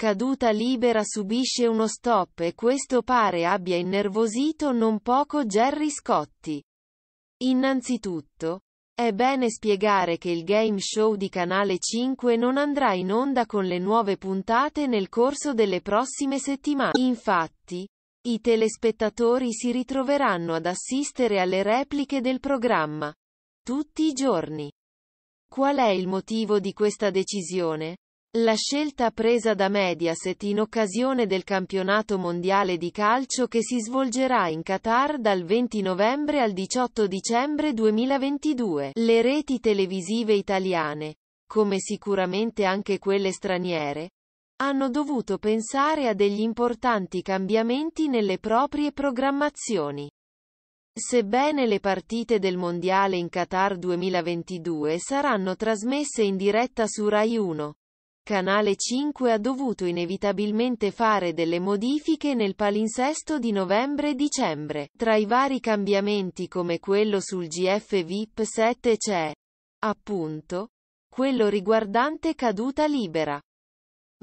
caduta libera subisce uno stop e questo pare abbia innervosito non poco Jerry Scotti. Innanzitutto, è bene spiegare che il game show di Canale 5 non andrà in onda con le nuove puntate nel corso delle prossime settimane. Infatti, i telespettatori si ritroveranno ad assistere alle repliche del programma. Tutti i giorni. Qual è il motivo di questa decisione? La scelta presa da Mediaset in occasione del campionato mondiale di calcio che si svolgerà in Qatar dal 20 novembre al 18 dicembre 2022. Le reti televisive italiane, come sicuramente anche quelle straniere, hanno dovuto pensare a degli importanti cambiamenti nelle proprie programmazioni. Sebbene le partite del Mondiale in Qatar 2022 saranno trasmesse in diretta su Rai 1, Canale 5 ha dovuto inevitabilmente fare delle modifiche nel palinsesto di novembre e dicembre. Tra i vari cambiamenti come quello sul GF VIP 7 c'è, appunto, quello riguardante caduta libera.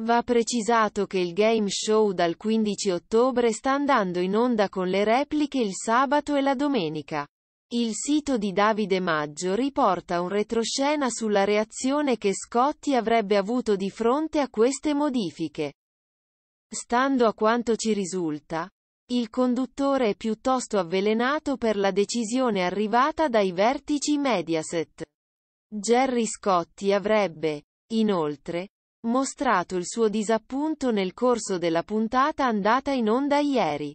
Va precisato che il game show dal 15 ottobre sta andando in onda con le repliche il sabato e la domenica. Il sito di Davide Maggio riporta un retroscena sulla reazione che Scotti avrebbe avuto di fronte a queste modifiche. Stando a quanto ci risulta, il conduttore è piuttosto avvelenato per la decisione arrivata dai vertici Mediaset. Jerry Scotti avrebbe, inoltre, mostrato il suo disappunto nel corso della puntata andata in onda ieri.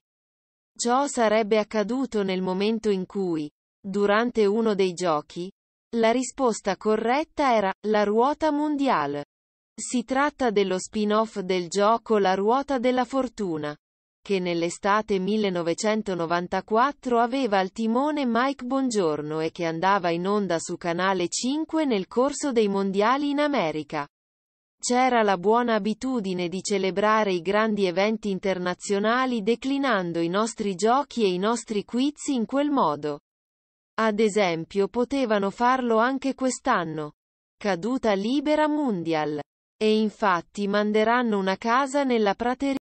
Ciò sarebbe accaduto nel momento in cui, Durante uno dei giochi, la risposta corretta era La ruota mondiale. Si tratta dello spin-off del gioco La ruota della fortuna, che nell'estate 1994 aveva al timone Mike Bongiorno e che andava in onda su Canale 5 nel corso dei mondiali in America. C'era la buona abitudine di celebrare i grandi eventi internazionali declinando i nostri giochi e i nostri quiz in quel modo. Ad esempio potevano farlo anche quest'anno. Caduta libera mundial. E infatti manderanno una casa nella prateria.